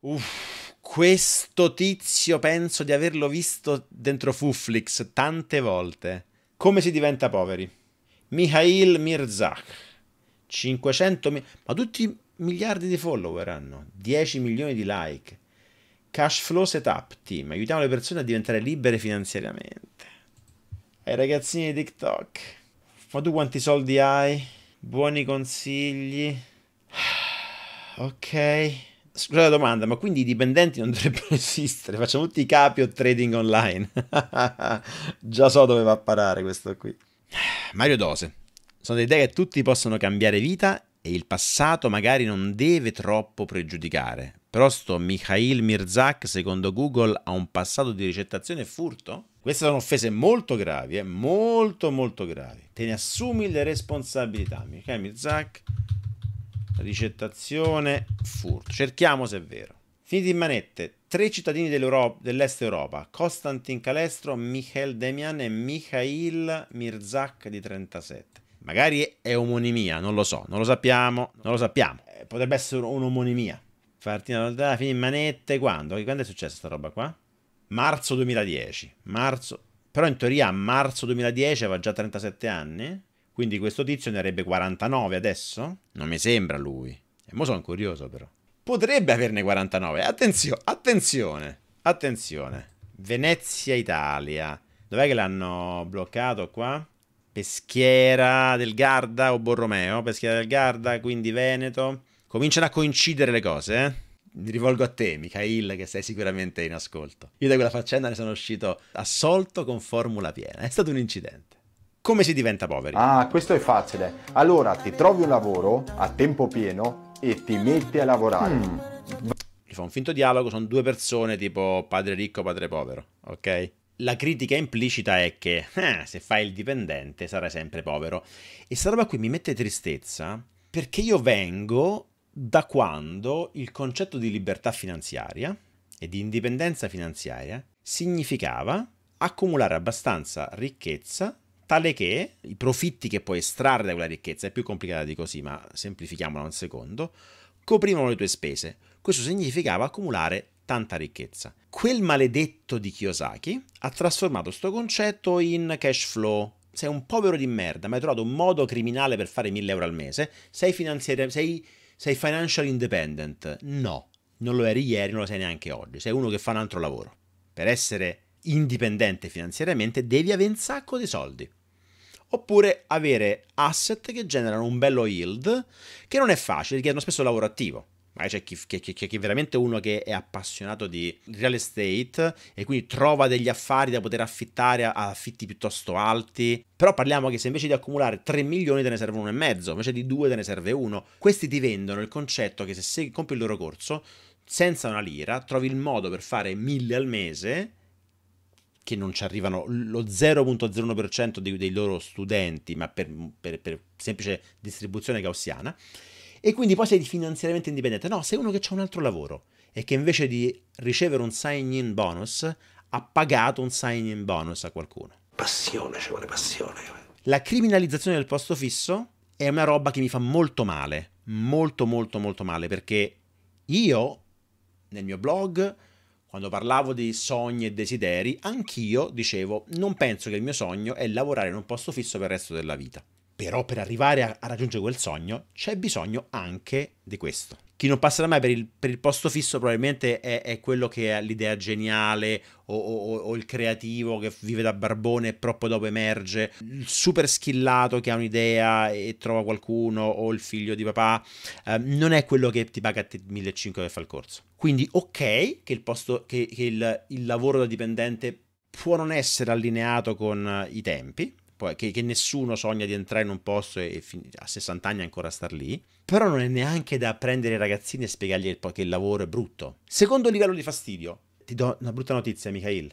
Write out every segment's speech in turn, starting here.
Uff, questo tizio penso di averlo visto dentro Fuflix tante volte. Come si diventa poveri? Mikhail Mirzak. 500 milioni. Ma tutti miliardi di follower hanno. 10 milioni di like. Cash Flow Setup Team. Aiutiamo le persone a diventare libere finanziariamente. Ai ragazzini di TikTok. Ma tu quanti soldi hai? Buoni consigli. Ok scusate la domanda, ma quindi i dipendenti non dovrebbero esistere? Facciamo tutti i capi o trading online? Già so dove va a parare questo qui. Mario Dose. Sono delle idee che tutti possono cambiare vita e il passato magari non deve troppo pregiudicare. Però sto Mikhail Mirzak, secondo Google, ha un passato di ricettazione e furto? Queste sono offese molto gravi, eh? molto molto gravi. Te ne assumi le responsabilità, Mikhail Mirzak ricettazione, furto. Cerchiamo se è vero. Finiti in manette, tre cittadini dell'est Europa, Costantin Calestro, Michel Demian e Mikhail Mirzak di 37. Magari è omonimia, non lo so, non lo sappiamo, non lo sappiamo. Eh, potrebbe essere un'omonimia. Fartina da fine in manette, quando? Quando è successa sta roba qua? Marzo 2010, marzo... Però in teoria a marzo 2010 aveva già 37 anni? Quindi questo tizio ne avrebbe 49 adesso? Non mi sembra lui. E eh, mo sono curioso però. Potrebbe averne 49. Attenzio- attenzione, attenzione. Venezia, Italia. Dov'è che l'hanno bloccato qua? Peschiera del Garda o Borromeo? Peschiera del Garda, quindi Veneto. Cominciano a coincidere le cose, eh? mi rivolgo a te, Mikhail, che sei sicuramente in ascolto. Io da quella faccenda ne sono uscito assolto con formula piena. È stato un incidente. Come si diventa poveri? Ah, questo è facile. Allora ti trovi un lavoro a tempo pieno e ti metti a lavorare. Mm. Gli fa un finto dialogo, sono due persone tipo padre ricco, padre povero, ok? La critica implicita è che eh, se fai il dipendente sarai sempre povero. E sta roba qui mi mette tristezza perché io vengo da quando il concetto di libertà finanziaria e di indipendenza finanziaria significava accumulare abbastanza ricchezza tale che i profitti che puoi estrarre da quella ricchezza, è più complicata di così, ma semplifichiamola un secondo, coprivano le tue spese. Questo significava accumulare tanta ricchezza. Quel maledetto di Kiyosaki ha trasformato questo concetto in cash flow. Sei un povero di merda, ma hai trovato un modo criminale per fare 1000 euro al mese, sei, sei, sei financial independent. No, non lo eri ieri, non lo sei neanche oggi, sei uno che fa un altro lavoro. Per essere indipendente finanziariamente devi avere un sacco di soldi oppure avere asset che generano un bello yield, che non è facile, richiedono spesso lavoro attivo. Magari c'è chi, chi, chi, chi, veramente uno che è appassionato di real estate e quindi trova degli affari da poter affittare a affitti piuttosto alti. Però parliamo che se invece di accumulare 3 milioni te ne servono uno e mezzo, invece di due te ne serve uno. Questi ti vendono il concetto che se sei, compri il loro corso, senza una lira, trovi il modo per fare mille al mese che non ci arrivano, lo 0.01% dei, dei, loro studenti, ma per, per, per semplice distribuzione gaussiana, e quindi poi sei finanziariamente indipendente. No, sei uno che ha un altro lavoro e che invece di ricevere un sign-in bonus ha pagato un sign-in bonus a qualcuno. Passione, ci vuole passione. La criminalizzazione del posto fisso è una roba che mi fa molto male, molto molto molto male, perché io nel mio blog quando parlavo di sogni e desideri, anch'io dicevo non penso che il mio sogno è lavorare in un posto fisso per il resto della vita. Però per arrivare a, a raggiungere quel sogno c'è bisogno anche di questo. Chi non passerà mai per il, per il posto fisso probabilmente è, è, quello che ha l'idea geniale o, o, o, il creativo che vive da barbone e proprio dopo emerge, il super schillato che ha un'idea e trova qualcuno o il figlio di papà, eh, non è quello che ti paga 1500 che fa il corso. Quindi ok che il, posto, che, che il, il lavoro da dipendente può non essere allineato con i tempi, poi, che, che, nessuno sogna di entrare in un posto e, e a 60 anni ancora star lì, però non è neanche da prendere i ragazzini e spiegargli il, che il lavoro è brutto. Secondo livello di fastidio, ti do una brutta notizia, Michael.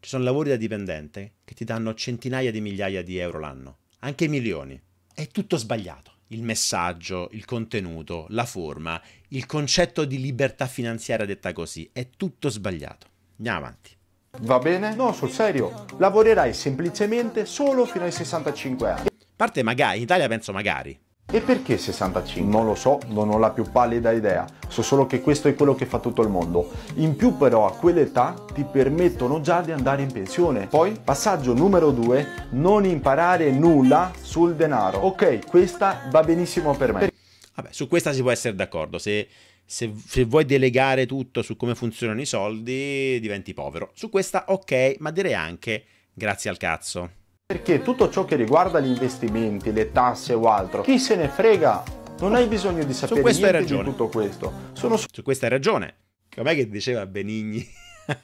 Ci sono lavori da dipendente che ti danno centinaia di migliaia di euro l'anno, anche milioni. È tutto sbagliato. Il messaggio, il contenuto, la forma, il concetto di libertà finanziaria detta così, è tutto sbagliato. Andiamo avanti. Va bene? No, sul serio. Lavorerai semplicemente solo fino ai 65 anni. Parte magari, in Italia penso magari. E perché 65? Non lo so, non ho la più pallida idea, so solo che questo è quello che fa tutto il mondo. In più però a quell'età ti permettono già di andare in pensione. Poi, passaggio numero 2, non imparare nulla sul denaro. Ok, questa va benissimo per me. Vabbè, su questa si può essere d'accordo, se se, se, vuoi delegare tutto su come funzionano i soldi, diventi povero. Su questa ok, ma direi anche grazie al cazzo. Perché tutto ciò che riguarda gli investimenti, le tasse o altro, chi se ne frega? Non hai bisogno di sapere niente di tutto questo. Sono su-, su questa hai ragione. Com'è che diceva Benigni?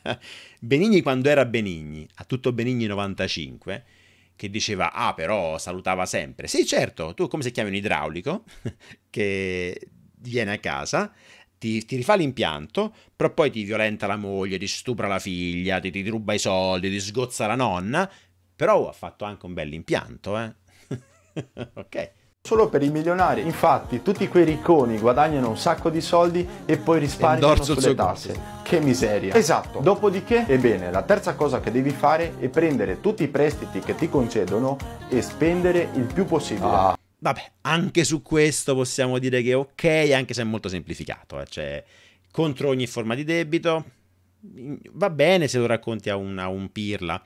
Benigni quando era Benigni, a tutto Benigni 95, che diceva, ah però salutava sempre. Sì certo, tu come si chiami un idraulico? che viene a casa, ti, ti rifà l'impianto, però poi ti violenta la moglie, ti stupra la figlia, ti, ti ruba i soldi, ti sgozza la nonna, però ha fatto anche un bel impianto, eh. ok solo per i milionari. Infatti, tutti quei ricconi guadagnano un sacco di soldi e poi risparmiano sulle tasse. Che miseria. Esatto. Dopodiché, ebbene, la terza cosa che devi fare è prendere tutti i prestiti che ti concedono e spendere il più possibile. Ah. Vabbè, anche su questo possiamo dire che è ok, anche se è molto semplificato, eh, cioè contro ogni forma di debito. Va bene se lo racconti a un, a un pirla,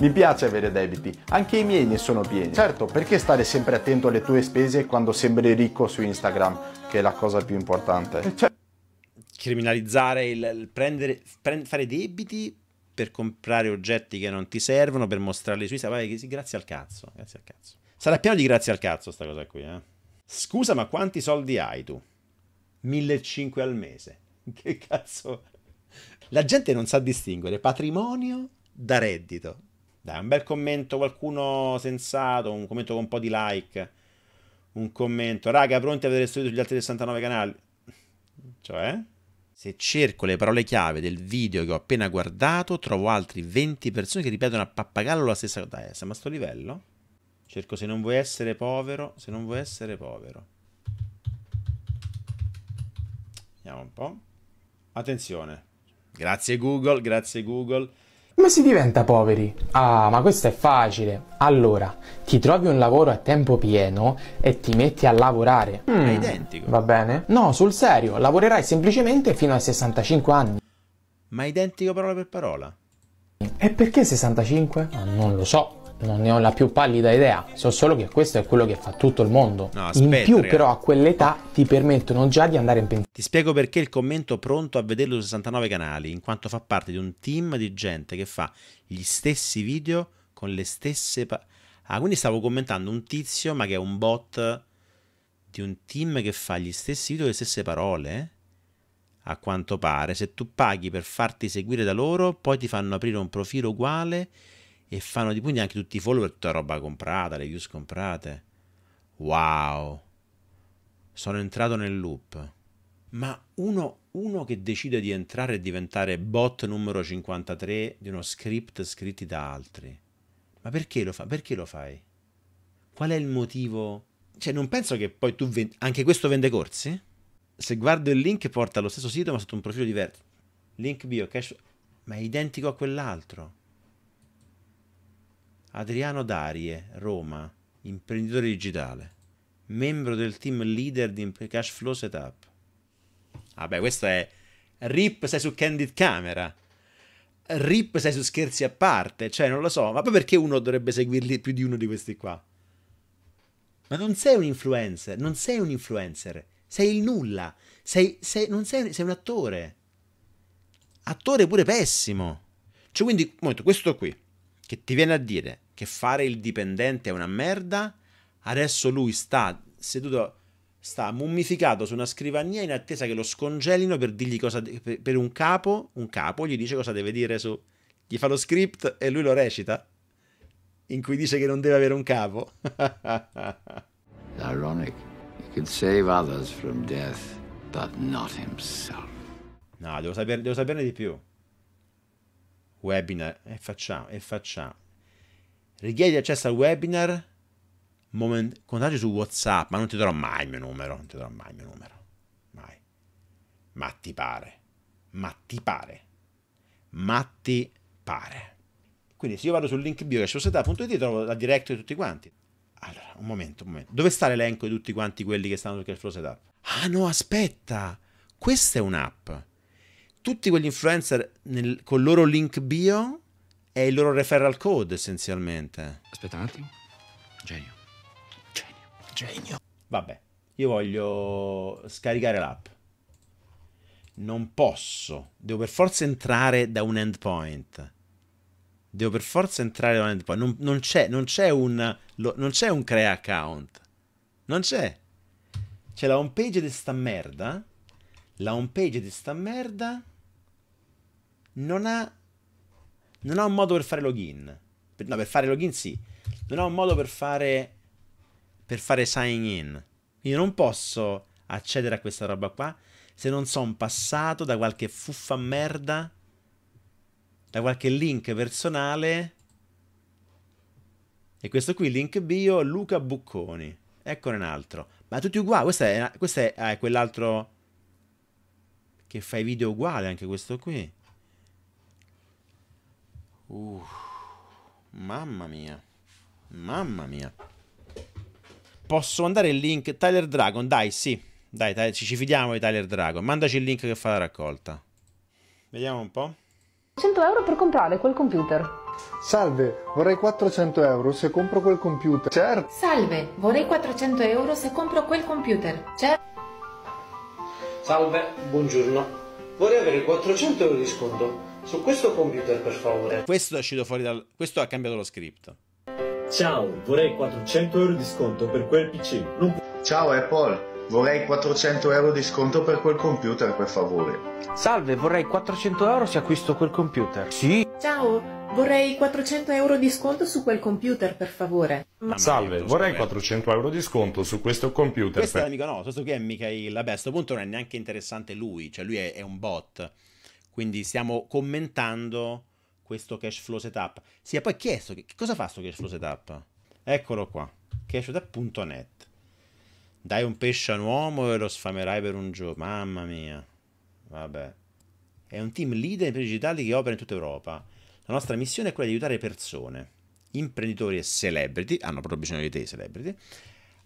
mi piace avere debiti, anche i miei ne sono pieni. Certo, perché stare sempre attento alle tue spese quando sembri ricco su Instagram, che è la cosa più importante? Cioè... Criminalizzare il, il prendere, prend, fare debiti per comprare oggetti che non ti servono, per mostrarli su Instagram, grazie al cazzo, grazie al cazzo. Sarà pieno di grazie al cazzo sta cosa qui, eh. Scusa, ma quanti soldi hai tu? 1.500 al mese. Che cazzo? La gente non sa distinguere patrimonio da reddito. Dai, un bel commento, qualcuno sensato, un commento con un po' di like. Un commento. Raga, pronti a vedere il studio sugli altri 69 canali? Cioè? Se cerco le parole chiave del video che ho appena guardato, trovo altri 20 persone che ripetono a pappagallo la stessa cosa. Dai, eh, siamo a sto livello? Cerco se non vuoi essere povero, se non vuoi essere povero. Vediamo un po'. Attenzione. Grazie Google, grazie Google. Come si diventa poveri? Ah, ma questo è facile. Allora, ti trovi un lavoro a tempo pieno e ti metti a lavorare. Mm, mm. è identico. Va bene? No, sul serio, lavorerai semplicemente fino a 65 anni. Ma identico parola per parola. E perché 65? Ah, non lo so non ne ho la più pallida idea, so solo che questo è quello che fa tutto il mondo. No, aspetta, In più ragazzi. però a quell'età ti permettono già di andare in pensione. Ti spiego perché il commento pronto a vederlo su 69 canali, in quanto fa parte di un team di gente che fa gli stessi video con le stesse... ah, quindi stavo commentando un tizio ma che è un bot di un team che fa gli stessi video e le stesse parole? Eh? A quanto pare, se tu paghi per farti seguire da loro, poi ti fanno aprire un profilo uguale e fanno di punti anche tutti i follower, tutta roba comprata, le views comprate. Wow. Sono entrato nel loop. Ma uno, uno che decide di entrare e diventare bot numero 53 di uno script scritti da altri. Ma perché lo, fa? perché lo fai? Qual è il motivo? Cioè, non penso che poi tu... Vend- anche questo vende corsi? Se guardo il link porta allo stesso sito ma sotto un profilo diverso. Link bio, cash... Ma è identico a quell'altro. Adriano Darie, Roma, imprenditore digitale, membro del team leader di Cash Flow Setup. Vabbè, questo è RIP, sei su Candid Camera. RIP, sei su scherzi a parte, cioè non lo so, ma poi perché uno dovrebbe seguirli più di uno di questi qua? Ma non sei un influencer, non sei un influencer, sei il nulla, sei, sei, sei, sei un attore. Attore pure pessimo. Cioè, quindi, questo qui, che ti viene a dire, che fare il dipendente è una merda, adesso lui sta seduto, sta mummificato su una scrivania in attesa che lo scongelino per dirgli cosa, per, per un capo, un capo gli dice cosa deve dire su, gli fa lo script e lui lo recita, in cui dice che non deve avere un capo. Ironic. He can save others from death, but not himself. No, devo, saper, devo saperne di più. Webinar, e facciamo, e facciamo richiedi accesso al webinar, moment- contagio su WhatsApp, ma non ti darò mai il mio numero, non ti darò mai il mio numero, mai. Ma ti pare, ma ti pare, ma ti pare. Quindi se io vado sul link bio che biocashsocietà.it trovo la direct di tutti quanti. Allora, un momento, un momento. Dove sta l'elenco di tutti quanti quelli che stanno sul Cashflow Setup? Ah no, aspetta! Questa è un'app. Tutti quegli influencer nel, il loro link bio è il loro referral code essenzialmente. Aspetta un attimo. Genio. Genio. Genio. Vabbè, io voglio scaricare l'app. Non posso. Devo per forza entrare da un endpoint. Devo per forza entrare da un endpoint. Non, non c'è, un, un, crea account. Non c'è. C'è la home page di sta merda. La home page di sta merda non ha non ha un modo per fare login. Per, no, per fare login sì. Non ha un modo per fare. Per fare sign in. Io non posso accedere a questa roba qua se non sono passato da qualche fuffa merda. Da qualche link personale. E questo qui, link bio, Luca Bucconi. Eccone un altro. Ma tutti uguali. Questo è, questo è eh, quell'altro che fa i video uguali, anche questo qui. Uh, mamma mia. Mamma mia. Posso mandare il link? Tyler Dragon, dai, sì. Dai, dai ci, ci fidiamo di Tyler Dragon. Mandaci il link che fa la raccolta. Vediamo un po'. 100 euro per comprare quel computer. Salve, vorrei 400 euro se compro quel computer. Certo. Salve, vorrei 400 euro se compro quel computer. Certo. Salve, buongiorno. Vorrei avere 400 euro di sconto su questo computer per favore. Questo è uscito fuori dal... questo ha cambiato lo script. Ciao, vorrei 400 euro di sconto per quel PC. Non... Ciao Apple. Vorrei 400 euro di sconto per quel computer, per favore. Salve, vorrei 400 euro se acquisto quel computer. Sì. Ciao, Vorrei 400 euro di sconto su quel computer, per favore. Salve, vorrei 400 euro di sconto su questo computer. Questo per... è l'amico, no, questo qui è Michael. Vabbè, a questo punto non è neanche interessante lui, cioè lui è, è un bot. Quindi stiamo commentando questo cash flow setup. Si è poi chiesto che, cosa fa questo cash flow setup. Eccolo qua, cashflowsetup.net. Dai un pesce a un uomo e lo sfamerai per un giorno. Mamma mia. Vabbè. È un team leader in digitali che opera in tutta Europa. La nostra missione è quella di aiutare persone, imprenditori e celebrity, hanno proprio bisogno di te celebrity,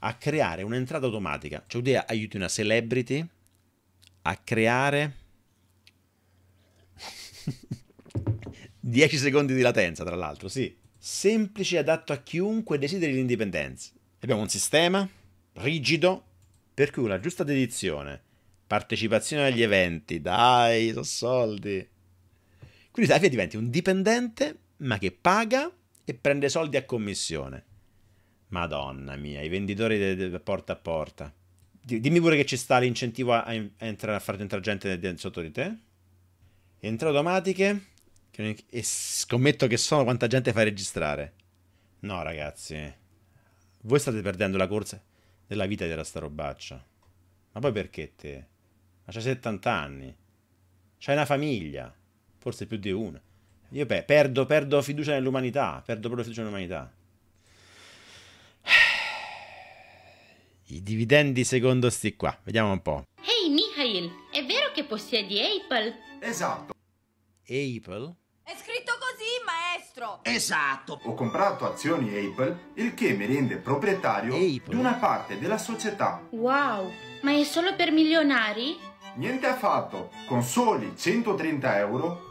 a creare un'entrata automatica. Cioè, aiuti una celebrity a creare 10 secondi di latenza, tra l'altro, sì. Semplice e adatto a chiunque desideri l'indipendenza. Abbiamo un sistema rigido per cui una giusta dedizione, partecipazione agli eventi, dai, sono soldi. Quindi alla fine diventi un dipendente, ma che paga e prende soldi a commissione. Madonna mia, i venditori de, de porta a porta. Dimmi pure che ci sta l'incentivo a, a, entrare, a far entrare gente sotto di te. Entrate automatiche. E scommetto che sono quanta gente fa registrare. No, ragazzi. Voi state perdendo la corsa della vita di sta robaccia. Ma poi perché te? Ma c'hai 70 anni. C'hai una famiglia. Forse più di una. Io pe perdo, perdo fiducia nell'umanità. Perdo proprio fiducia nell'umanità. I dividendi secondo sti qua. Vediamo un po'. Ehi, hey, Mikhail, è vero che possiedi Apple. Esatto. Apple? È scritto così, maestro! Esatto! Ho comprato azioni Apple, il che mi rende proprietario Apple. di una parte della società. Wow, ma è solo per milionari? Niente affatto, con soli 130 euro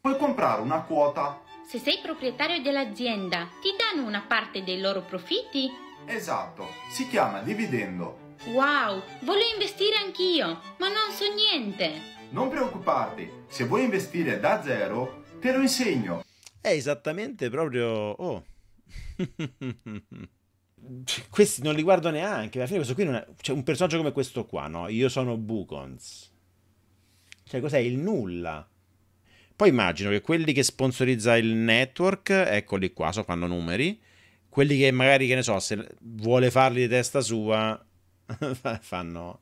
puoi comprare una quota se sei proprietario dell'azienda, ti danno una parte dei loro profitti? Esatto, si chiama dividendo. Wow, voglio investire anch'io, ma non so niente. Non preoccuparti, se vuoi investire da zero, te lo insegno. È esattamente proprio... Oh. Questi non li guardo neanche, alla fine questo qui non è... Cioè, un personaggio come questo qua, no? Io sono Bukons. Cioè, cos'è? Il nulla. Poi immagino che quelli che sponsorizza il network, eccoli qua, so fanno numeri, quelli che magari, che ne so, se vuole farli di testa sua, fanno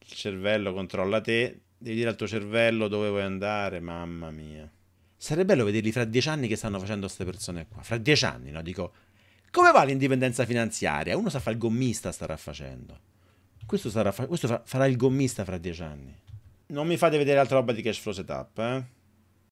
il cervello controlla te, devi dire al tuo cervello dove vuoi andare, mamma mia. Sarebbe bello vederli fra dieci anni che stanno facendo queste persone qua. Fra dieci anni, no? Dico, come va l'indipendenza finanziaria? Uno sa fare il gommista, starà facendo. Questo, sarà fa- questo fa- farà il gommista fra dieci anni non mi fate vedere altra roba di cash flow setup, eh.